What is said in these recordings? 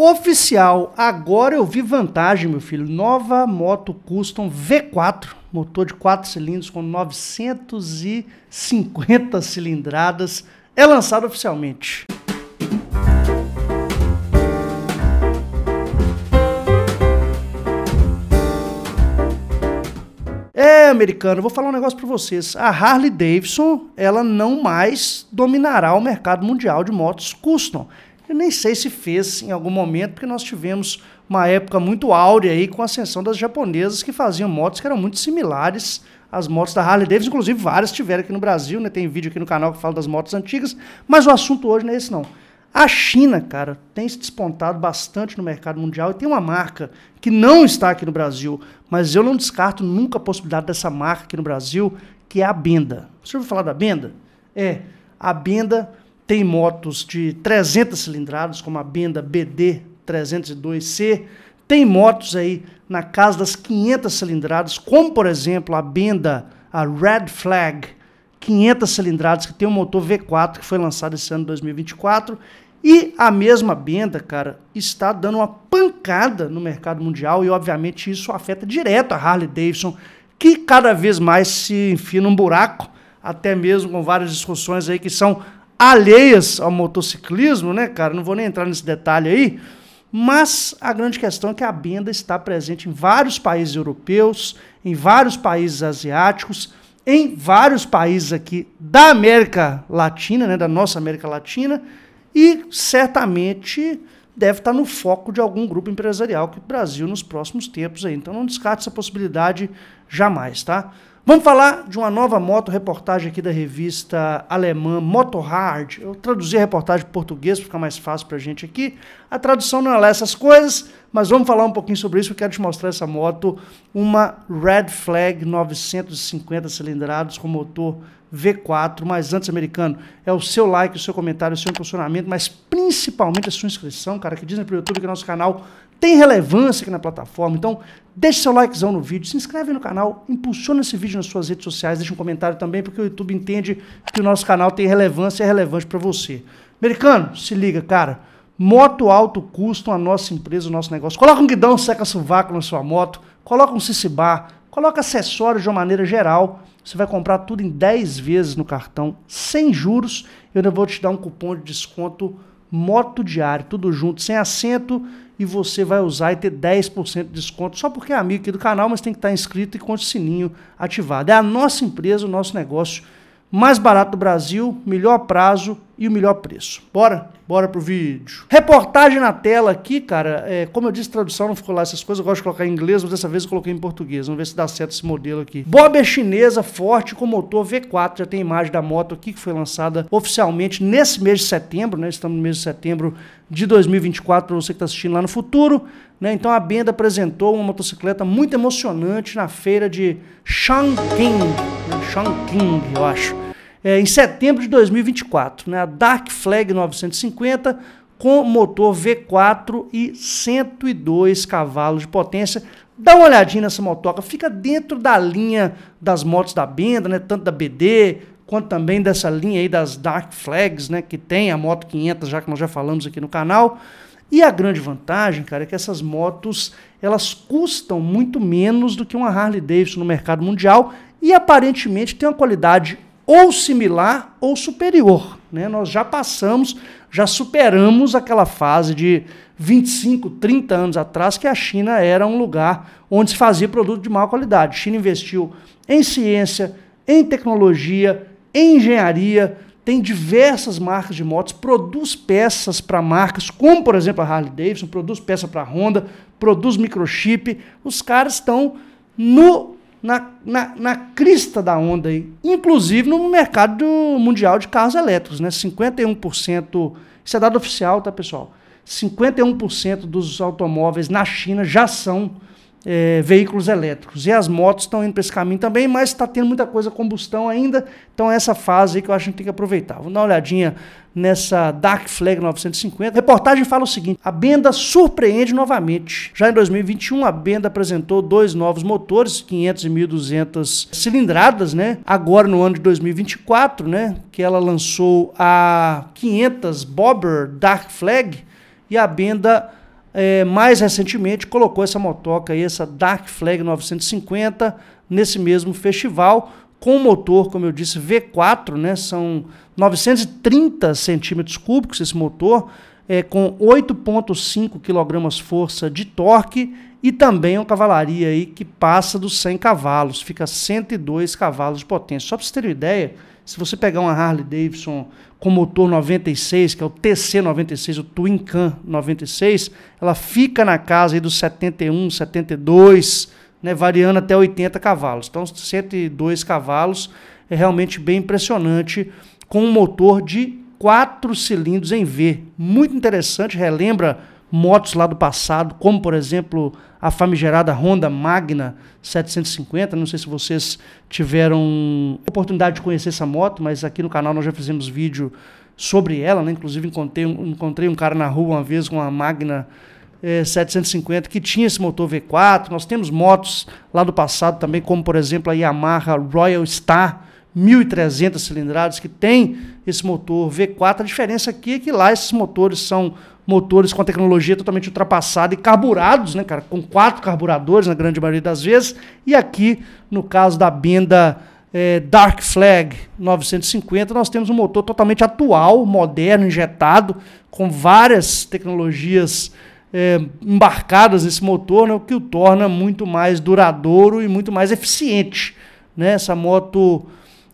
Oficial, agora eu vi vantagem, meu filho. Nova moto custom V4, motor de 4 cilindros com 950 cilindradas, é lançado oficialmente. É, americano, vou falar um negócio para vocês. A Harley Davidson, ela não mais dominará o mercado mundial de motos custom. Eu nem sei se fez em algum momento, porque nós tivemos uma época muito áurea aí com a ascensão das japonesas que faziam motos que eram muito similares às motos da Harley Davidson, inclusive várias tiveram aqui no Brasil, né? Tem vídeo aqui no canal que fala das motos antigas, mas o assunto hoje não é esse não. A China, cara, tem se despontado bastante no mercado mundial e tem uma marca que não está aqui no Brasil, mas eu não descarto nunca a possibilidade dessa marca aqui no Brasil, que é a Benda. Você ouviu falar da Benda? É, a Benda tem motos de 300 cilindradas, como a Benda BD 302C. Tem motos aí na casa das 500 cilindradas, como por exemplo a Benda, a Red Flag 500 cilindradas, que tem um motor V4 que foi lançado esse ano 2024. E a mesma Benda, cara, está dando uma pancada no mercado mundial e, obviamente, isso afeta direto a Harley Davidson, que cada vez mais se enfia num buraco, até mesmo com várias discussões aí que são alheias ao motociclismo, né, cara? Não vou nem entrar nesse detalhe aí. Mas a grande questão é que a Benda está presente em vários países europeus, em vários países asiáticos, em vários países aqui da América Latina, né, da nossa América Latina, e certamente deve estar no foco de algum grupo empresarial que o Brasil nos próximos tempos aí. Então não descarte essa possibilidade jamais, tá? Vamos falar de uma nova moto reportagem aqui da revista alemã Motorhard. Eu traduzi a reportagem para português para ficar mais fácil para a gente aqui. A tradução não é lá essas coisas, mas vamos falar um pouquinho sobre isso. Eu quero te mostrar essa moto, uma Red Flag 950 cilindrados com motor V4, mas antes americano, é o seu like, o seu comentário, o seu impulsionamento, mas principalmente a sua inscrição, cara, que dizem para o YouTube que é nosso canal tem relevância aqui na plataforma. Então, deixe seu likezão no vídeo, se inscreve no canal, impulsiona esse vídeo nas suas redes sociais, deixe um comentário também, porque o YouTube entende que o nosso canal tem relevância e é relevante para você. Americano, se liga, cara. Moto alto custo, a nossa empresa, o nosso negócio. Coloca um guidão, seca suvaco na sua moto, coloca um cicibar, coloca acessórios de uma maneira geral. Você vai comprar tudo em 10 vezes no cartão, sem juros. Eu ainda vou te dar um cupom de desconto Moto Diário, tudo junto, sem assento e você vai usar e ter 10% de desconto só porque é amigo aqui do canal, mas tem que estar inscrito e com o sininho ativado. É a nossa empresa, o nosso negócio mais barato do Brasil, melhor prazo, e o melhor preço. Bora? Bora pro vídeo. Reportagem na tela aqui, cara. É, como eu disse, tradução não ficou lá essas coisas. Eu gosto de colocar em inglês, mas dessa vez eu coloquei em português. Vamos ver se dá certo esse modelo aqui. Bob é chinesa, forte, com motor V4. Já tem imagem da moto aqui, que foi lançada oficialmente nesse mês de setembro, né? Estamos no mês de setembro de 2024, para você que está assistindo lá no futuro. Né? Então a Benda apresentou uma motocicleta muito emocionante na feira de Chongqing. Né? Chongqing, eu acho é, em setembro de 2024, né, a Dark Flag 950 com motor V4 e 102 cavalos de potência. Dá uma olhadinha nessa motoca, fica dentro da linha das motos da Benda, né, tanto da BD quanto também dessa linha aí das Dark Flags, né, que tem a moto 500 já que nós já falamos aqui no canal. E a grande vantagem, cara, é que essas motos elas custam muito menos do que uma Harley Davidson no mercado mundial e aparentemente tem uma qualidade ou similar ou superior. Né? Nós já passamos, já superamos aquela fase de 25, 30 anos atrás, que a China era um lugar onde se fazia produto de má qualidade. A China investiu em ciência, em tecnologia, em engenharia, tem diversas marcas de motos, produz peças para marcas, como por exemplo a Harley Davidson, produz peça para a Honda, produz microchip. Os caras estão no na, na, na crista da onda, aí. inclusive no mercado mundial de carros elétricos, né? 51%, isso é dado oficial, tá, pessoal? 51% dos automóveis na China já são é, veículos elétricos. E as motos estão indo para esse caminho também, mas está tendo muita coisa combustão ainda. Então é essa fase aí que eu acho que tem que aproveitar. Vamos dar uma olhadinha nessa Dark Flag 950. A reportagem fala o seguinte: a Benda surpreende novamente. Já em 2021, a Benda apresentou dois novos motores, 500 e 1.200 cilindradas, né? Agora no ano de 2024, né, que ela lançou a 500 Bobber Dark Flag e a Benda é, mais recentemente colocou essa motoca aí, essa Dark Flag 950, nesse mesmo festival, com motor, como eu disse, V4, né? São 930 centímetros cúbicos esse motor, é, com 8,5 kg força de torque e também uma cavalaria aí que passa dos 100 cavalos, fica 102 cavalos de potência. Só para você ter uma ideia, se você pegar uma Harley Davidson com motor 96, que é o TC 96, o Twin Can 96, ela fica na casa aí dos 71, 72, né, variando até 80 cavalos. Então, 102 cavalos é realmente bem impressionante com um motor de 4 cilindros em V. Muito interessante, relembra motos lá do passado, como por exemplo a famigerada Honda Magna 750. Não sei se vocês tiveram oportunidade de conhecer essa moto, mas aqui no canal nós já fizemos vídeo sobre ela, né? Inclusive encontrei, encontrei um cara na rua uma vez com uma Magna 750 eh, que tinha esse motor V4. Nós temos motos lá do passado também, como por exemplo a Yamaha Royal Star 1.300 cilindradas que tem esse motor V4. A diferença aqui é que lá esses motores são motores com a tecnologia totalmente ultrapassada e carburados, né, cara? Com quatro carburadores na grande maioria das vezes. E aqui, no caso da Benda é, Dark Flag 950, nós temos um motor totalmente atual, moderno, injetado, com várias tecnologias é, embarcadas nesse motor, né, o que o torna muito mais duradouro e muito mais eficiente. Né? Essa moto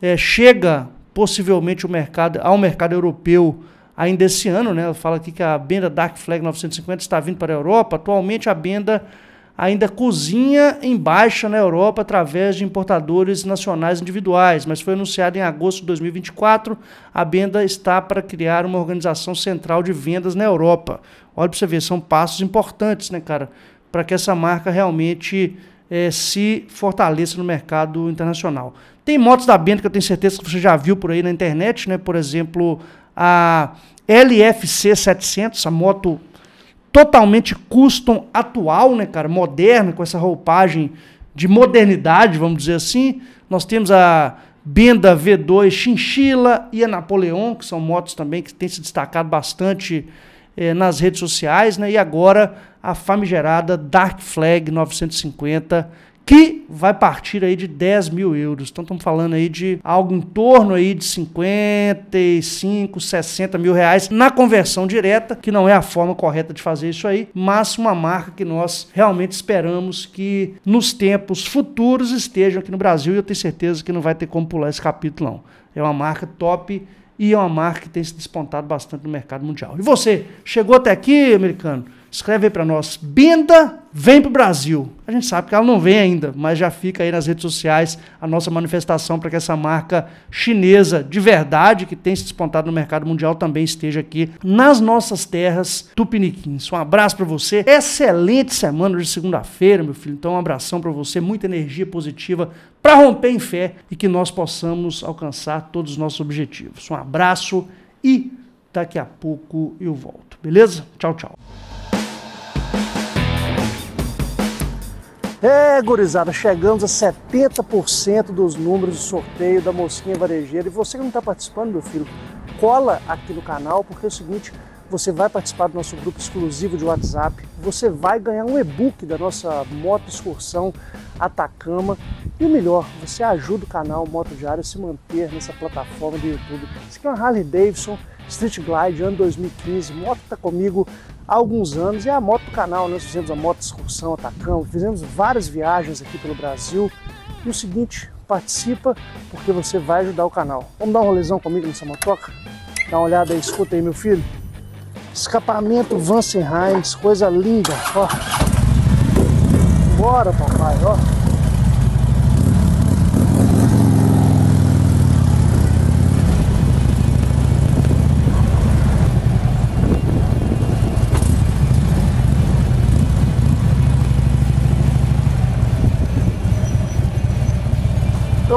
é, chega possivelmente o mercado, ao mercado europeu ainda esse ano, né? Fala aqui que a Benda Dark Flag 950 está vindo para a Europa. Atualmente a Benda ainda cozinha em baixa na Europa através de importadores nacionais individuais, mas foi anunciado em agosto de 2024, a Benda está para criar uma organização central de vendas na Europa. Olha para você ver, são passos importantes, né, cara, para que essa marca realmente é, se fortaleça no mercado internacional. Tem motos da Bento que eu tenho certeza que você já viu por aí na internet, né? Por exemplo, a LFC 700, essa moto totalmente custom atual, né, cara, moderna, com essa roupagem de modernidade, vamos dizer assim. Nós temos a Benda V2 Chinchilla e a Napoleon, que são motos também que têm se destacado bastante eh, nas redes sociais, né? E agora a famigerada Dark Flag 950 que vai partir aí de 10 mil euros. Então estamos falando aí de algo em torno aí de 55, 60 mil reais na conversão direta, que não é a forma correta de fazer isso aí, mas uma marca que nós realmente esperamos que nos tempos futuros estejam aqui no Brasil e eu tenho certeza que não vai ter como pular esse capítulo não. É uma marca top e é uma marca que tem se despontado bastante no mercado mundial. E você, chegou até aqui, americano? Escreve aí para nós. Binda vem para o Brasil. A gente sabe que ela não vem ainda, mas já fica aí nas redes sociais a nossa manifestação para que essa marca chinesa de verdade, que tem se despontado no mercado mundial, também esteja aqui nas nossas terras tupiniquins. Um abraço para você. Excelente semana de segunda-feira, meu filho. Então, um abração para você. Muita energia positiva para romper em fé e que nós possamos alcançar todos os nossos objetivos. Um abraço e daqui a pouco eu volto, beleza? Tchau, tchau. É, gurizada, chegamos a 70% dos números do sorteio da Mosquinha Varejeira. E você que não está participando, meu filho, cola aqui no canal, porque é o seguinte, você vai participar do nosso grupo exclusivo de WhatsApp, você vai ganhar um e-book da nossa moto excursão Atacama e o melhor, você ajuda o canal Moto Diário a se manter nessa plataforma do YouTube. Esse aqui é uma Harley Davidson Street Glide, ano 2015, moto está comigo há alguns anos e é a moto do canal, nós né? fizemos a moto excursão Atacama, fizemos várias viagens aqui pelo Brasil. E o seguinte, participa porque você vai ajudar o canal. Vamos dar uma rolezão comigo nessa motoca? Dá uma olhada aí, escuta aí meu filho. Escapamento Vansenheims, coisa linda, ó. Bora papai, ó.